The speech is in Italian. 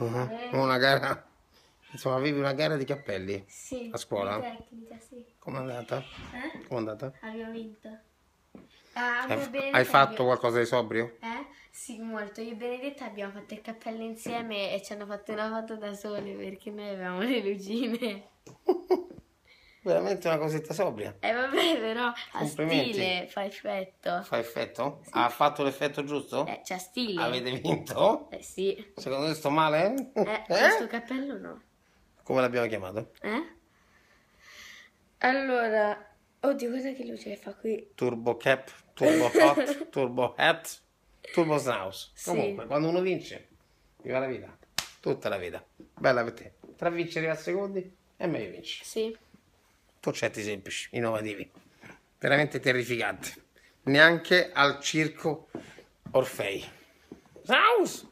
Uh-huh. Una gara, insomma avevi una gara di cappelli? Sì. A scuola? tecnica, sì. Com'è andata? Eh? Com'è andata? Abbiamo vinto. Ah, hai, hai fatto qualcosa di sobrio? Eh? Sì, molto. Io e Benedetta abbiamo fatto il cappello insieme e ci hanno fatto una foto da sole perché noi avevamo le lucine. Veramente una cosetta sobria. E eh, vabbè, però ha stile, fa effetto. Fa effetto? Sì. Ha fatto l'effetto giusto? Eh, c'ha stile. Avete vinto? Eh sì. Secondo te sto male? Eh, eh? questo cappello no. Come l'abbiamo chiamato? Eh? Allora, oddio, guarda che luce fa qui. Turbo cap, turbo hot, turbo hat, turbo snaus. Sì. Comunque, quando uno vince, viva la vita. Tutta la vita. Bella per te. Tra vincere a secondi è meglio vincere. Sì concetti semplici, innovativi, veramente terrificanti. Neanche al circo Orfei. Saus!